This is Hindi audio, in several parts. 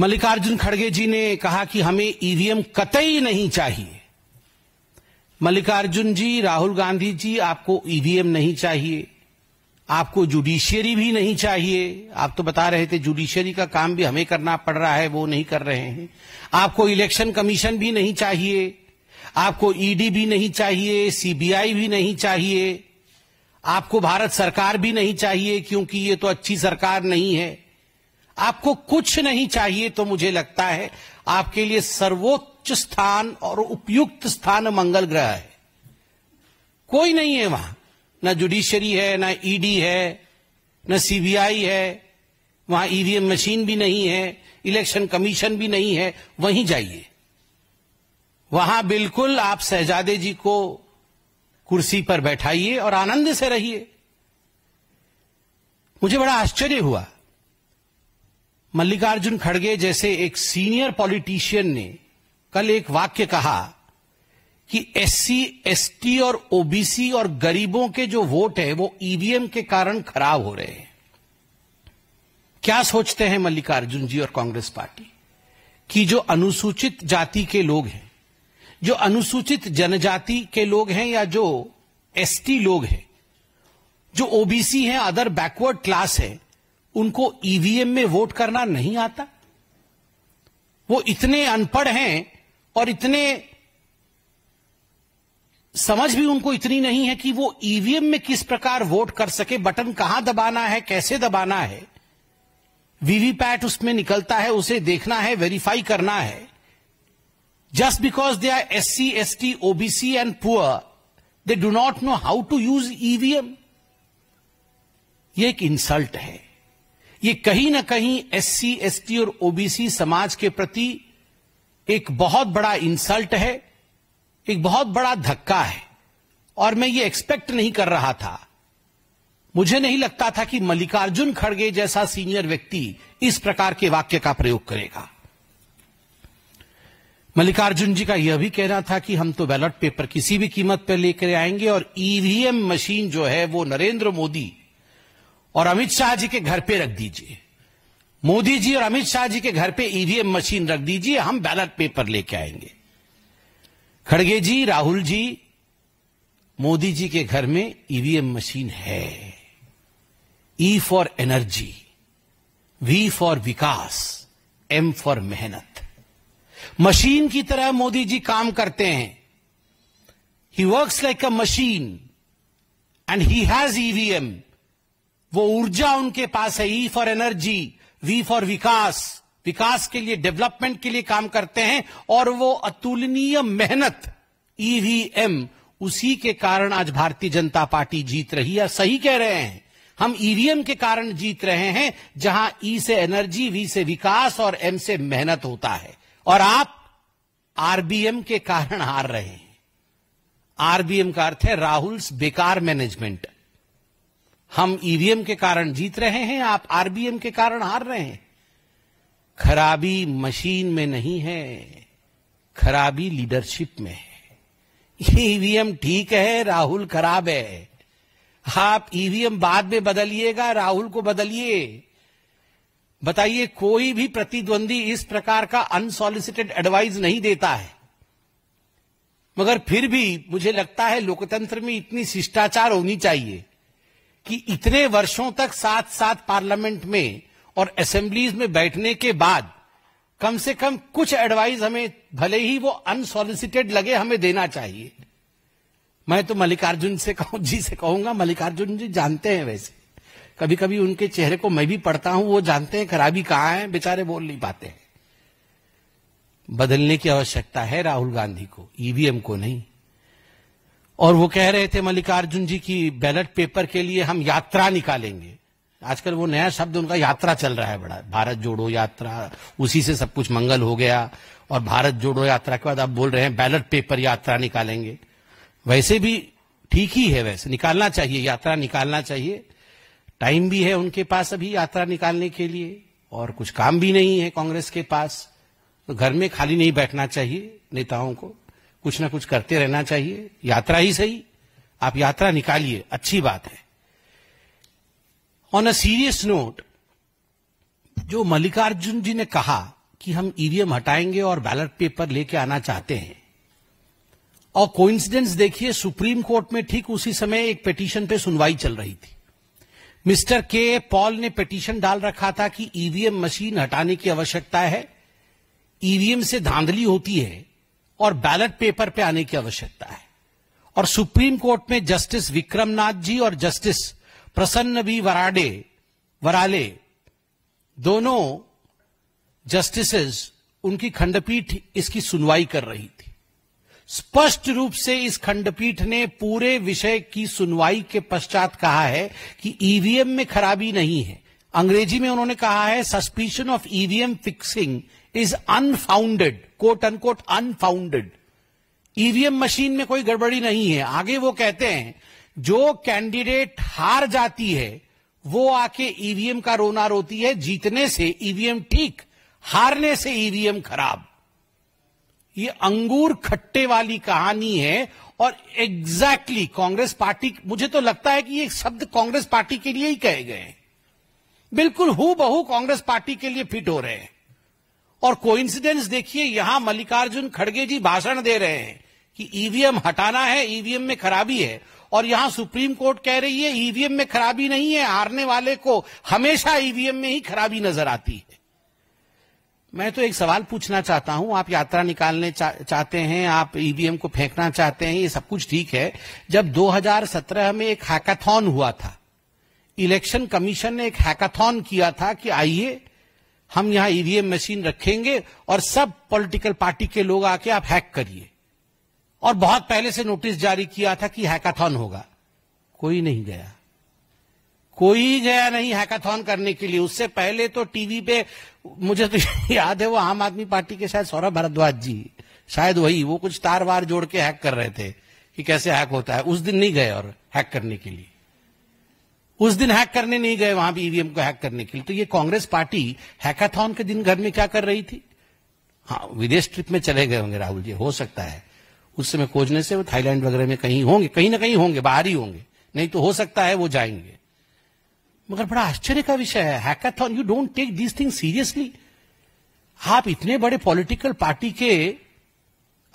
मल्लिकार्जुन खड़गे जी ने कहा कि हमें ईवीएम कतई नहीं चाहिए मल्लिकार्जुन जी राहुल गांधी जी आपको ईवीएम नहीं चाहिए आपको जुडिशियरी भी नहीं चाहिए आप तो बता रहे थे जुडिशियरी का काम भी हमें करना पड़ रहा है वो नहीं कर रहे हैं आपको इलेक्शन कमीशन भी नहीं चाहिए आपको ईडी भी नहीं चाहिए सीबीआई भी नहीं चाहिए आपको भारत सरकार भी नहीं चाहिए क्योंकि ये तो अच्छी सरकार नहीं है आपको कुछ नहीं चाहिए तो मुझे लगता है आपके लिए सर्वोच्च स्थान और उपयुक्त स्थान मंगल ग्रह है कोई नहीं है वहां ना जुडिशरी है ना ईडी e है ना सीबीआई है वहां ईवीएम e मशीन भी नहीं है इलेक्शन कमीशन भी नहीं है वहीं जाइए वहां बिल्कुल आप सहजादे जी को कुर्सी पर बैठाइए और आनंद से रहिए मुझे बड़ा आश्चर्य हुआ मल्लिकार्जुन खड़गे जैसे एक सीनियर पॉलिटिशियन ने कल एक वाक्य कहा कि एससी, एसटी और ओबीसी और गरीबों के जो वोट है वो ईवीएम के कारण खराब हो रहे हैं क्या सोचते हैं मल्लिकार्जुन जी और कांग्रेस पार्टी कि जो अनुसूचित जाति के लोग हैं जो अनुसूचित जनजाति के लोग हैं या जो एसटी लोग हैं जो ओबीसी हैं अदर बैकवर्ड क्लास है उनको ईवीएम e में वोट करना नहीं आता वो इतने अनपढ़ हैं और इतने समझ भी उनको इतनी नहीं है कि वो ईवीएम e में किस प्रकार वोट कर सके बटन कहां दबाना है कैसे दबाना है वीवीपैट उसमें निकलता है उसे देखना है वेरीफाई करना है just because they are S C S T OBC and poor they do not know how to use EVM ये एक इंसल्ट है ये कहीं ना कहीं एससी एसटी और ओबीसी समाज के प्रति एक बहुत बड़ा इंसल्ट है एक बहुत बड़ा धक्का है और मैं ये एक्सपेक्ट नहीं कर रहा था मुझे नहीं लगता था कि मल्लिकार्जुन खड़गे जैसा सीनियर व्यक्ति इस प्रकार के वाक्य का प्रयोग करेगा मल्लिकार्जुन जी का यह भी कहना था कि हम तो बैलेट पेपर किसी भी कीमत पर लेकर आएंगे और ईवीएम e मशीन जो है वो नरेंद्र मोदी और अमित शाह जी के घर पे रख दीजिए मोदी जी और अमित शाह जी के घर पे ईवीएम e मशीन रख दीजिए हम बैलेट पेपर लेके आएंगे खड़गे जी राहुल जी मोदी जी के घर में ईवीएम e मशीन है E for energy V for विकास एम फॉर मेहनत मशीन की तरह मोदी जी काम करते हैं he works like a machine and he has EVM वो ऊर्जा उनके पास है E for energy V for विकास विकास के लिए डेवलपमेंट के लिए काम करते हैं और वो अतुलनीय मेहनत ईवीएम e उसी के कारण आज भारतीय जनता पार्टी जीत रही है सही कह रहे हैं हम ईवीएम e के कारण जीत रहे हैं जहां ई e से एनर्जी वी से विकास और एम से मेहनत होता है और आप आरबीएम के कारण हार रहे हैं आरबीएम का अर्थ है राहुल्स बेकार मैनेजमेंट हम ईवीएम के कारण जीत रहे हैं आप आरबीएम के कारण हार रहे हैं खराबी मशीन में नहीं है खराबी लीडरशिप में है ईवीएम ठीक है राहुल खराब है आप ईवीएम बाद में बदलिएगा राहुल को बदलिए बताइए कोई भी प्रतिद्वंदी इस प्रकार का अनसॉलिसिटेड एडवाइस नहीं देता है मगर फिर भी मुझे लगता है लोकतंत्र में इतनी शिष्टाचार होनी चाहिए कि इतने वर्षों तक साथ साथ पार्लियामेंट में और असेंबलीज में बैठने के बाद कम से कम कुछ एडवाइस हमें भले ही वो अनसोलिसिटेड लगे हमें देना चाहिए मैं तो मल्लिकार्जुन से कहूं जी से कहूंगा मल्लिकार्जुन जी जानते हैं वैसे कभी कभी उनके चेहरे को मैं भी पढ़ता हूं वो जानते हैं खराबी कहां है बेचारे बोल नहीं पाते हैं बदलने की आवश्यकता है राहुल गांधी को ईवीएम को नहीं और वो कह रहे थे मल्लिकार्जुन जी की बैलेट पेपर के लिए हम यात्रा निकालेंगे आजकल वो नया शब्द उनका यात्रा चल रहा है बड़ा भारत जोड़ो यात्रा उसी से सब कुछ मंगल हो गया और भारत जोड़ो यात्रा के बाद आप बोल रहे हैं बैलेट पेपर यात्रा निकालेंगे वैसे भी ठीक ही है वैसे निकालना चाहिए यात्रा निकालना चाहिए टाइम भी है उनके पास अभी यात्रा निकालने के लिए और कुछ काम भी नहीं है कांग्रेस के पास तो घर में खाली नहीं बैठना चाहिए नेताओं को कुछ ना कुछ करते रहना चाहिए यात्रा ही सही आप यात्रा निकालिए अच्छी बात है ऑन अ सीरियस नोट जो मल्लिकार्जुन जी ने कहा कि हम ईवीएम e हटाएंगे और बैलेट पेपर लेके आना चाहते हैं और कोइंसिडेंस देखिए सुप्रीम कोर्ट में ठीक उसी समय एक पिटीशन पे सुनवाई चल रही थी मिस्टर के पॉल ने पिटीशन डाल रखा था कि ईवीएम e मशीन हटाने की आवश्यकता है ईवीएम e से धांधली होती है और बैलेट पेपर पे आने की आवश्यकता है और सुप्रीम कोर्ट में जस्टिस विक्रमनाथ जी और जस्टिस प्रसन्न बी वराडे वराले दोनों जस्टिसेस उनकी खंडपीठ इसकी सुनवाई कर रही थी स्पष्ट रूप से इस खंडपीठ ने पूरे विषय की सुनवाई के पश्चात कहा है कि ईवीएम में खराबी नहीं है अंग्रेजी में उन्होंने कहा है suspicion of EVM fixing is unfounded quote unquote unfounded EVM machine में कोई गड़बड़ी नहीं है आगे वो कहते हैं जो कैंडिडेट हार जाती है वो आके ईवीएम e का रोना रोती है जीतने से ईवीएम e ठीक हारने से ईवीएम e खराब ये अंगूर खट्टे वाली कहानी है और एग्जैक्टली exactly कांग्रेस पार्टी मुझे तो लगता है कि ये शब्द कांग्रेस पार्टी के लिए ही कहे गए बिल्कुल हु बहु कांग्रेस पार्टी के लिए फिट हो रहे हैं और कोइंसिडेंस देखिए यहां मल्लिकार्जुन खड़गे जी भाषण दे रहे हैं कि ईवीएम e हटाना है ईवीएम e में खराबी है और यहां सुप्रीम कोर्ट कह रही है ईवीएम e में खराबी नहीं है हारने वाले को हमेशा ईवीएम में ही खराबी नजर आती है मैं तो एक सवाल पूछना चाहता हूं आप यात्रा निकालने चा, चाहते हैं आप ईवीएम को फेंकना चाहते हैं ये सब कुछ ठीक है जब 2017 में एक हैकाथॉन हुआ था इलेक्शन कमीशन ने एक हैकाथॉन किया था कि आइए हम यहां ईवीएम e मशीन रखेंगे और सब पॉलिटिकल पार्टी के लोग आके आप हैक करिए और बहुत पहले से नोटिस जारी किया था कि हैकाथॉन होगा कोई नहीं गया कोई गया नहीं हैकाथॉन करने के लिए उससे पहले तो टीवी पे मुझे तो याद है वो आम आदमी पार्टी के शायद सौरभ भारद्वाज जी शायद वही वो कुछ तार वार जोड़ के हैक कर रहे थे कि कैसे हैक होता है उस दिन नहीं गए और हैक करने के लिए उस दिन हैक करने नहीं गए वहां भी ईवीएम e को हैक करने के लिए तो ये कांग्रेस पार्टी हैकाथॉन के दिन घर में क्या कर रही थी हाँ विदेश ट्रिप में चले गए होंगे राहुल जी हो सकता है उस समय खोजने से वो थाईलैंड वगैरह में कहीं होंगे कहीं ना कहीं होंगे बाहर ही होंगे नहीं तो हो सकता है वो जाएंगे मगर बड़ा आश्चर्य का विषय है hackathon you don't take this thing seriously आप इतने बड़े पॉलिटिकल पार्टी के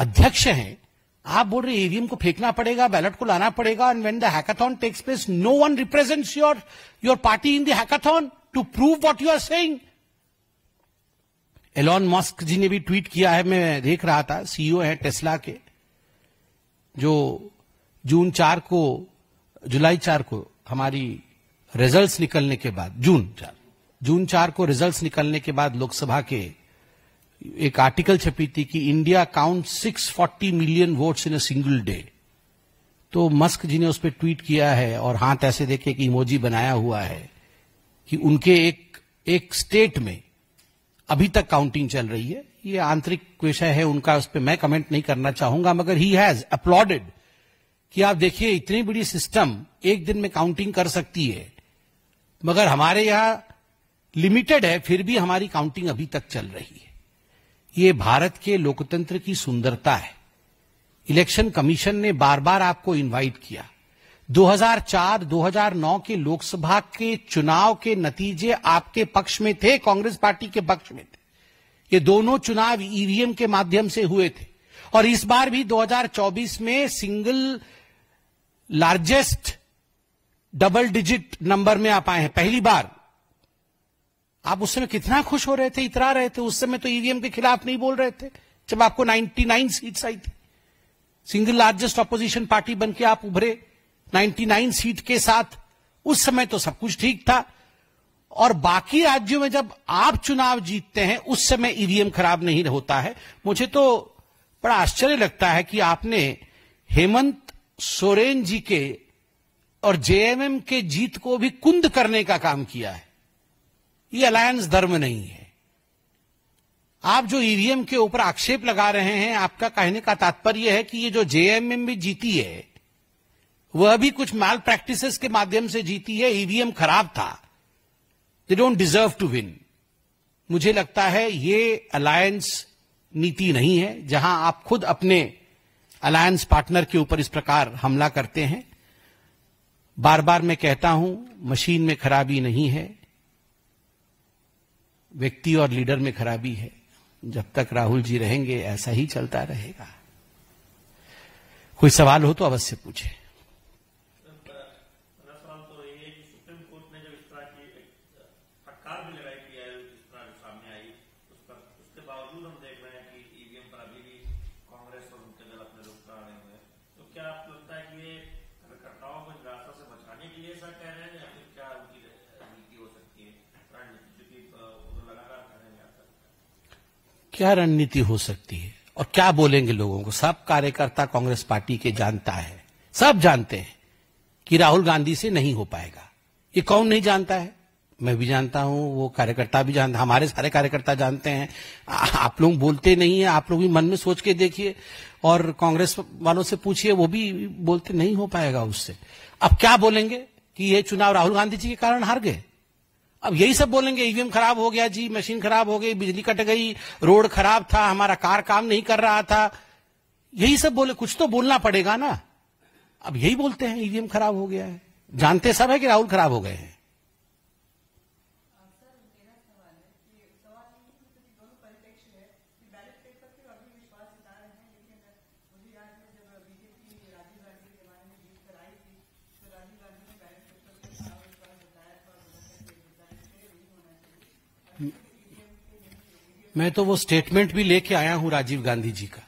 अध्यक्ष हैं आप बोल रहे ईवीएम को फेंकना पड़ेगा बैलेट को लाना पड़ेगा and when the hackathon takes place no one represents your your party in the hackathon to prove what you are saying Elon Musk ji ने भी ट्वीट किया है मैं देख रहा था सीईओ है टेस्ला के जो जून चार को जुलाई चार को हमारी रिजल्ट्स निकलने के बाद जून चार जून चार को रिजल्ट्स निकलने के बाद लोकसभा के एक आर्टिकल छपी थी कि India count 640 million votes in a single day तो मस्क जी ने उस पर ट्वीट किया है और हाथ ऐसे देखे कि इमोजी बनाया हुआ है कि उनके एक एक स्टेट में अभी तक काउंटिंग चल रही है ये आंतरिक विषय है उनका उस पर मैं कमेंट नहीं करना चाहूंगा मगर ही हैज अपलॉडेड कि आप देखिए इतनी बड़ी सिस्टम एक दिन में काउंटिंग कर सकती है मगर हमारे यहां लिमिटेड है फिर भी हमारी काउंटिंग अभी तक चल रही है ये भारत के लोकतंत्र की सुंदरता है इलेक्शन कमीशन ने बार बार आपको इनवाइट किया 2004-2009 के लोकसभा के चुनाव के नतीजे आपके पक्ष में थे कांग्रेस पार्टी के पक्ष में थे ये दोनों चुनाव ईवीएम के माध्यम से हुए थे और इस बार भी 2024 में single largest double digit number में आ पाए हैं पहली बार आप उस समय कितना खुश हो रहे थे इतरा रहे थे उस समय तो ईवीएम e के खिलाफ नहीं बोल रहे थे जब आपको 99 सीट्स आई थी सिंगल लार्जेस्ट अपोजिशन पार्टी बनके आप उभरे 99 सीट के साथ उस समय तो सब कुछ ठीक था और बाकी राज्यों में जब आप चुनाव जीतते हैं उस समय ईवीएम e खराब नहीं होता है मुझे तो बड़ा आश्चर्य लगता है कि आपने हेमंत सोरेन जी के और जेएमएम के जीत को भी कुंद करने का काम किया है ये अलायंस धर्म नहीं है आप जो ईवीएम e के ऊपर आक्षेप लगा रहे हैं आपका कहने का तात्पर्य है कि ये जो जेएमएम भी जीती है वह भी कुछ माल प्रैक्टिसेस के माध्यम से जीती है ईवीएम e खराब था they don't deserve to win मुझे लगता है ये अलायंस नीति नहीं है जहां आप खुद अपने अलायंस पार्टनर के ऊपर इस प्रकार हमला करते हैं बार बार मैं कहता हूं मशीन में खराबी नहीं है व्यक्ति और लीडर में खराबी है जब तक राहुल जी रहेंगे ऐसा ही चलता रहेगा कोई सवाल हो तो अवश्य पूछे क्या रणनीति हो सकती है और क्या बोलेंगे लोगों को सब कार्यकर्ता कांग्रेस पार्टी के जानता है सब जानते हैं कि राहुल गांधी से नहीं हो पाएगा ये कौन नहीं जानता है मैं भी जानता हूं वो कार्यकर्ता भी जानता हमारे सारे कार्यकर्ता जानते हैं आप लोग बोलते नहीं है आप लोग भी मन में सोच के देखिए और कांग्रेस वालों से पूछिए वो भी बोलते नहीं हो पाएगा उससे अब क्या बोलेंगे कि ये चुनाव राहुल गांधी जी के कारण हार गए अब यही सब बोलेंगे ईवीएम e खराब हो गया जी मशीन खराब हो गई बिजली कट गई रोड खराब था हमारा कार काम नहीं कर रहा था यही सब बोले कुछ तो बोलना पड़ेगा ना अब यही बोलते हैं ईवीएम e खराब हो गया है जानते सब है कि राहुल खराब हो गए हैं मैं तो वो स्टेटमेंट भी लेके आया हूं राजीव गांधी जी का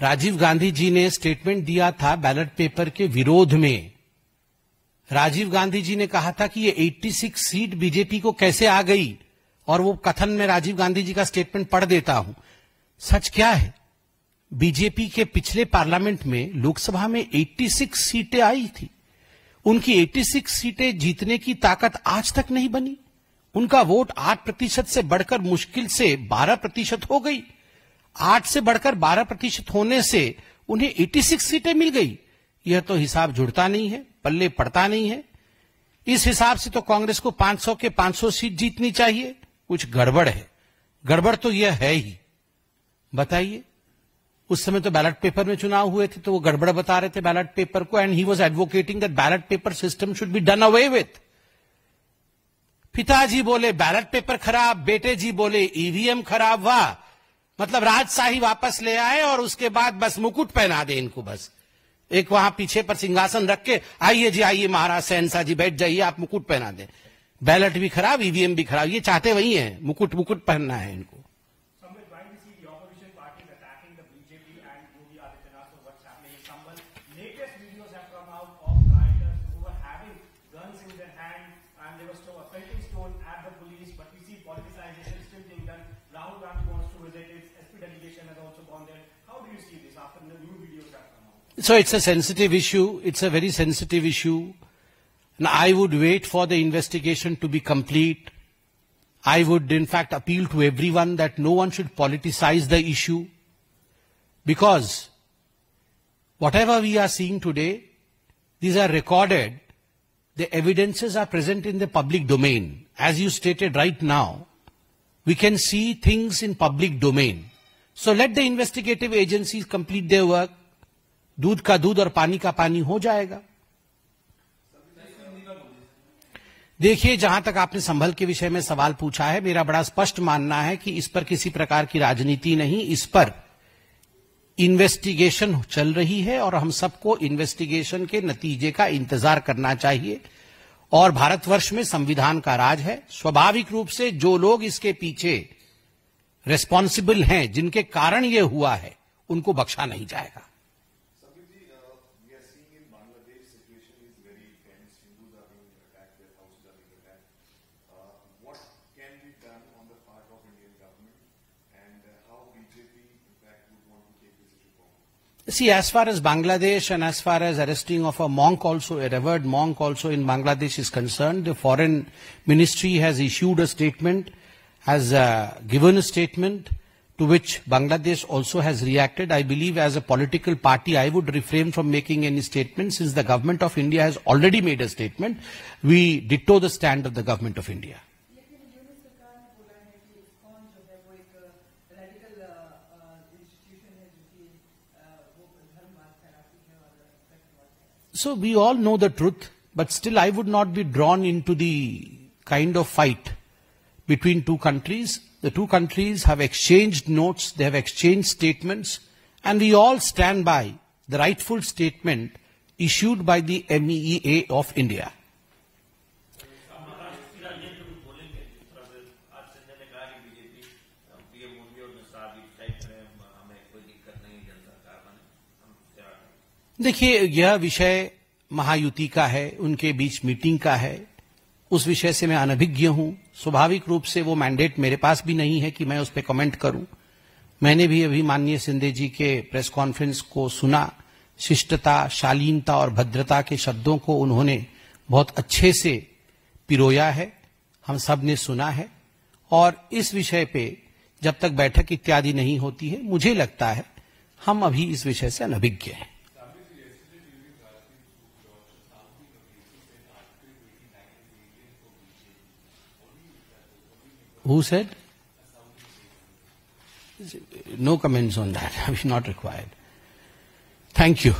राजीव गांधी जी ने स्टेटमेंट दिया था बैलेट पेपर के विरोध में राजीव गांधी जी ने कहा था कि ये 86 सीट बीजेपी को कैसे आ गई और वो कथन में राजीव गांधी जी का स्टेटमेंट पढ़ देता हूं सच क्या है बीजेपी के पिछले पार्लियामेंट में लोकसभा में 86 सीटें आई थी उनकी 86 सीटें जीतने की ताकत आज तक नहीं बनी उनका वोट आठ प्रतिशत से बढ़कर मुश्किल से बारह प्रतिशत हो गई आठ से बढ़कर बारह प्रतिशत होने से उन्हें एटी सिक्स सीटें मिल गई यह तो हिसाब जुड़ता नहीं है पल्ले पड़ता नहीं है इस हिसाब से तो कांग्रेस को 500 के 500 सीट जीतनी चाहिए कुछ गड़बड़ है गड़बड़ तो यह है ही बताइए उस समय तो बैलेट पेपर में चुनाव हुए थे तो वो गड़बड़ बता रहे थे बैलेट पेपर को and he was advocating that ballot paper system should be done away with पिताजी बोले बैलेट पेपर खराब बेटे जी बोले ईवीएम खराब वाह मतलब राजशाही वापस ले आए और उसके बाद बस मुकुट पहना दे इनको बस एक वहां पीछे पर सिंहासन रख के आइए जी आइए महाराज सहनसा जी बैठ जाइए आप मुकुट पहना दें बैलेट भी खराब ईवीएम भी खराब ये चाहते वही है मुकुट मुकुट पहनना है इनको So it's a sensitive issue. It's a very sensitive issue. And I would wait for the investigation to be complete. I would, in fact, appeal to everyone that no one should politicize the issue because whatever we are seeing today, these are recorded. The evidences are present in the public domain. As you stated right now, we can see things in public domain. So let the investigative agencies complete their work. दूध का दूध और पानी का पानी हो जाएगा देखिए जहां तक आपने संभल के विषय में सवाल पूछा है मेरा बड़ा स्पष्ट मानना है कि इस पर किसी प्रकार की राजनीति नहीं इस पर इन्वेस्टिगेशन चल रही है और हम सबको इन्वेस्टिगेशन के नतीजे का इंतजार करना चाहिए और भारतवर्ष में संविधान का राज है स्वाभाविक रूप से जो लोग इसके पीछे रेस्पॉन्सिबल हैं जिनके कारण ये हुआ है उनको बख्शा नहीं जाएगा use are going to their houses are being attacked. Uh, what can be done on the part of Indian government and uh, how BJP in fact would want to take this issue forward? See, as far as Bangladesh and as far as arresting of a monk also, a revered monk also in Bangladesh is concerned, the foreign ministry has issued a statement, has uh, given a statement, to which Bangladesh also has reacted. I believe as a political party, I would refrain from making any statement since the government of India has already made a statement. We ditto the stand of the government of India. So we all know the truth, but still I would not be drawn into the kind of fight between two countries The two countries have exchanged notes, they have exchanged statements, and we all stand by the rightful statement issued by the MEEA of India. देखिए यह विषय महायुति का है उनके बीच मीटिंग का है उस विषय से मैं अनभिज्ञ हूं स्वाभाविक रूप से वो मैंडेट मेरे पास भी नहीं है कि मैं उस पर कमेंट करूं मैंने भी अभी माननीय सिंधे जी के प्रेस कॉन्फ्रेंस को सुना शिष्टता शालीनता और भद्रता के शब्दों को उन्होंने बहुत अच्छे से पिरोया है हम सब ने सुना है और इस विषय पे जब तक बैठक इत्यादि नहीं होती है मुझे लगता है हम अभी इस विषय से अनभिज्ञ हैं Who said? No comments on that. not required. Thank you.